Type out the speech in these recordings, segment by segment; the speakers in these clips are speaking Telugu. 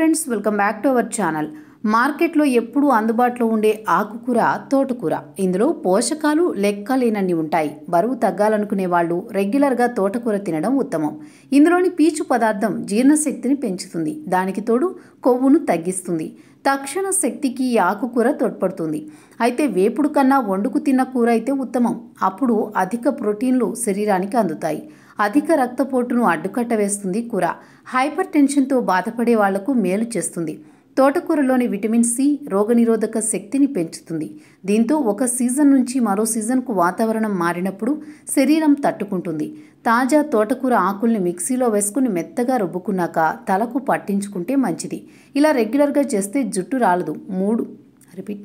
friends, welcome back to our channel. మార్కెట్లో ఎప్పుడూ అందుబాటులో ఉండే ఆకుకూర తోటకూర ఇందులో పోషకాలు లెక్కలేనన్ని ఉంటాయి బరువు తగ్గాలనుకునే వాళ్ళు రెగ్యులర్గా తోటకూర తినడం ఉత్తమం ఇందులోని పీచు పదార్థం జీర్ణశక్తిని పెంచుతుంది దానికి తోడు కొవ్వును తగ్గిస్తుంది తక్షణ శక్తికి ఈ ఆకుకూర తోడ్పడుతుంది అయితే వేపుడు కన్నా వండుకు తిన్న కూర అయితే ఉత్తమం అప్పుడు అధిక ప్రోటీన్లు శరీరానికి అందుతాయి అధిక రక్తపోటును అడ్డుకట్ట వేస్తుంది కూర హైపర్ టెన్షన్తో బాధపడే వాళ్లకు మేలు చేస్తుంది తోటకూరలోని విటమిన్ సి రోగనిరోధక శక్తిని పెంచుతుంది దీంతో ఒక సీజన్ నుంచి మరో సీజన్కు వాతావరణం మారినప్పుడు శరీరం తట్టుకుంటుంది తాజా తోటకూర ఆకుల్ని మిక్సీలో వేసుకుని మెత్తగా రుబ్బుకున్నాక తలకు పట్టించుకుంటే మంచిది ఇలా రెగ్యులర్గా చేస్తే జుట్టు రాలదు మూడు రిపీట్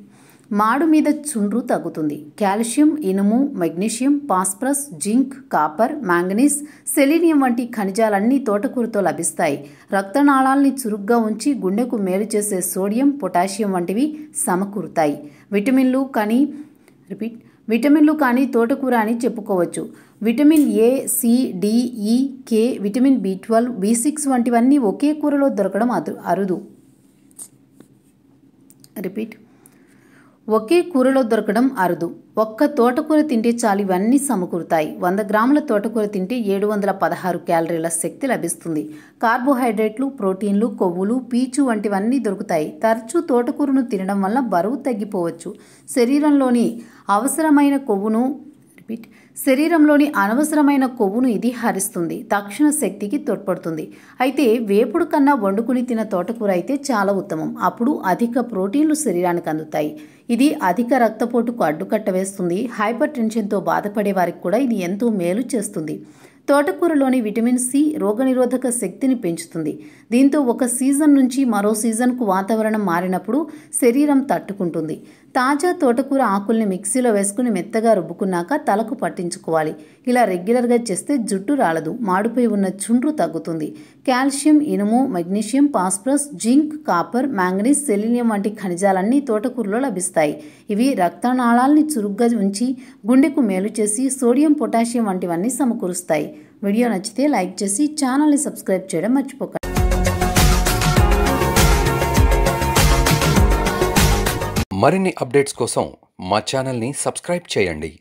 మాడు మీద చుండ్రు తగ్గుతుంది కాల్షియం ఇనుము magnesium phosphorus zinc copper manganese selenium వంటి ఖనిజాలన్నీ తోటకూరతో లభిస్తాయి రక్తనాళాల్ని చురుగ్గా ఉంచి గుండెకు మేలు చేసే సోడియం పొటాషియం వంటివి సమకూరుతాయి విటమిన్లు కానీ రిపీట్ విటమిన్లు కానీ తోటకూర అని చెప్పుకోవచ్చు vitamin A C D E K vitamin B twelve B six వంటివన్నీ ఒకే కూరలో దొరకడం అరుదు రిపీట్ ఒకే కూరలో దొరకడం అరుదు ఒక్క తోటకూర తింటే చాలు ఇవన్నీ సమకూరుతాయి వంద గ్రాముల తోటకూర తింటే ఏడు వందల పదహారు క్యాలరీల శక్తి లభిస్తుంది కార్బోహైడ్రేట్లు ప్రోటీన్లు కొవ్వులు పీచు వంటివన్నీ దొరుకుతాయి తరచూ తోటకూరను తినడం వల్ల బరువు తగ్గిపోవచ్చు శరీరంలోని అవసరమైన కొవ్వును బిట్ శరీరంలోని అనవసరమైన కొవ్వును ఇది హరిస్తుంది తక్షణ శక్తికి తోడ్పడుతుంది అయితే వేపుడు కన్నా వండుకుని తిన తోటకూర అయితే చాలా ఉత్తమం అప్పుడు అధిక ప్రోటీన్లు శరీరానికి అందుతాయి ఇది అధిక రక్తపోటుకు అడ్డుకట్ట వేస్తుంది హైపర్ టెన్షన్తో బాధపడే వారికి కూడా ఇది ఎంతో మేలు చేస్తుంది తోటకూరలోని విటమిన్ సి రోగనిరోధక శక్తిని పెంచుతుంది దీంతో ఒక సీజన్ నుంచి మరో సీజన్కు వాతావరణం మారినప్పుడు శరీరం తట్టుకుంటుంది తాజా తోటకూర ఆకుల్ని మిక్సీలో వేసుకుని మెత్తగా రుబ్బుకున్నాక తలకు పట్టించుకోవాలి ఇలా రెగ్యులర్గా చేస్తే జుట్టు రాలదు మాడిపోయి ఉన్న చుండ్రు తగ్గుతుంది కాల్షియం ఇనుము magnesium phosphorus zinc copper manganese selenium వంటి ఖనిజాలన్నీ తోటకూరలో లభిస్తాయి ఇవి రక్తనాళాల్ని చురుగ్గా ఉంచి గుండెకు మేలు చేసి సోడియం పొటాషియం వంటివన్నీ సమకూరుస్తాయి వీడియో నచ్చితే లైక్ చేసి ఛానల్ని సబ్స్క్రైబ్ చేయడం మర్చిపోకండి మరిన్ని అప్డేట్స్ కోసం మా ఛానల్ని సబ్స్క్రైబ్ చేయండి